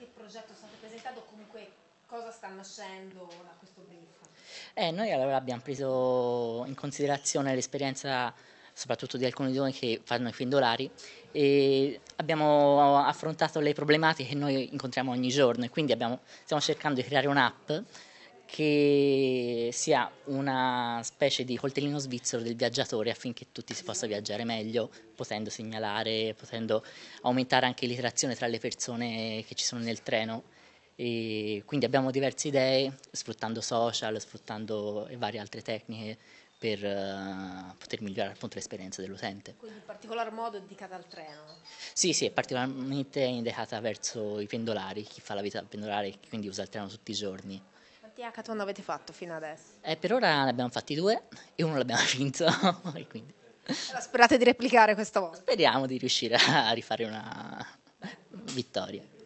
che progetto state presentando, comunque cosa sta nascendo da questo brief? Eh, noi allora abbiamo preso in considerazione l'esperienza soprattutto di alcuni giovani che fanno i pendolari e abbiamo affrontato le problematiche che noi incontriamo ogni giorno e quindi abbiamo, stiamo cercando di creare un'app che sia una specie di coltellino svizzero del viaggiatore affinché tutti si possa viaggiare meglio, potendo segnalare, potendo aumentare anche l'iterazione tra le persone che ci sono nel treno. E quindi abbiamo diverse idee, sfruttando social, sfruttando varie altre tecniche per eh, poter migliorare appunto l'esperienza dell'utente. Quindi in particolar modo è dedicata al treno? Sì, sì, è particolarmente indicata verso i pendolari, chi fa la vita pendolare e quindi usa il treno tutti i giorni. Quanti hackathon avete fatto fino adesso? Eh, per ora ne abbiamo fatti due e uno l'abbiamo vinto. quindi... allora, sperate di replicare questa volta? Speriamo di riuscire a rifare una vittoria.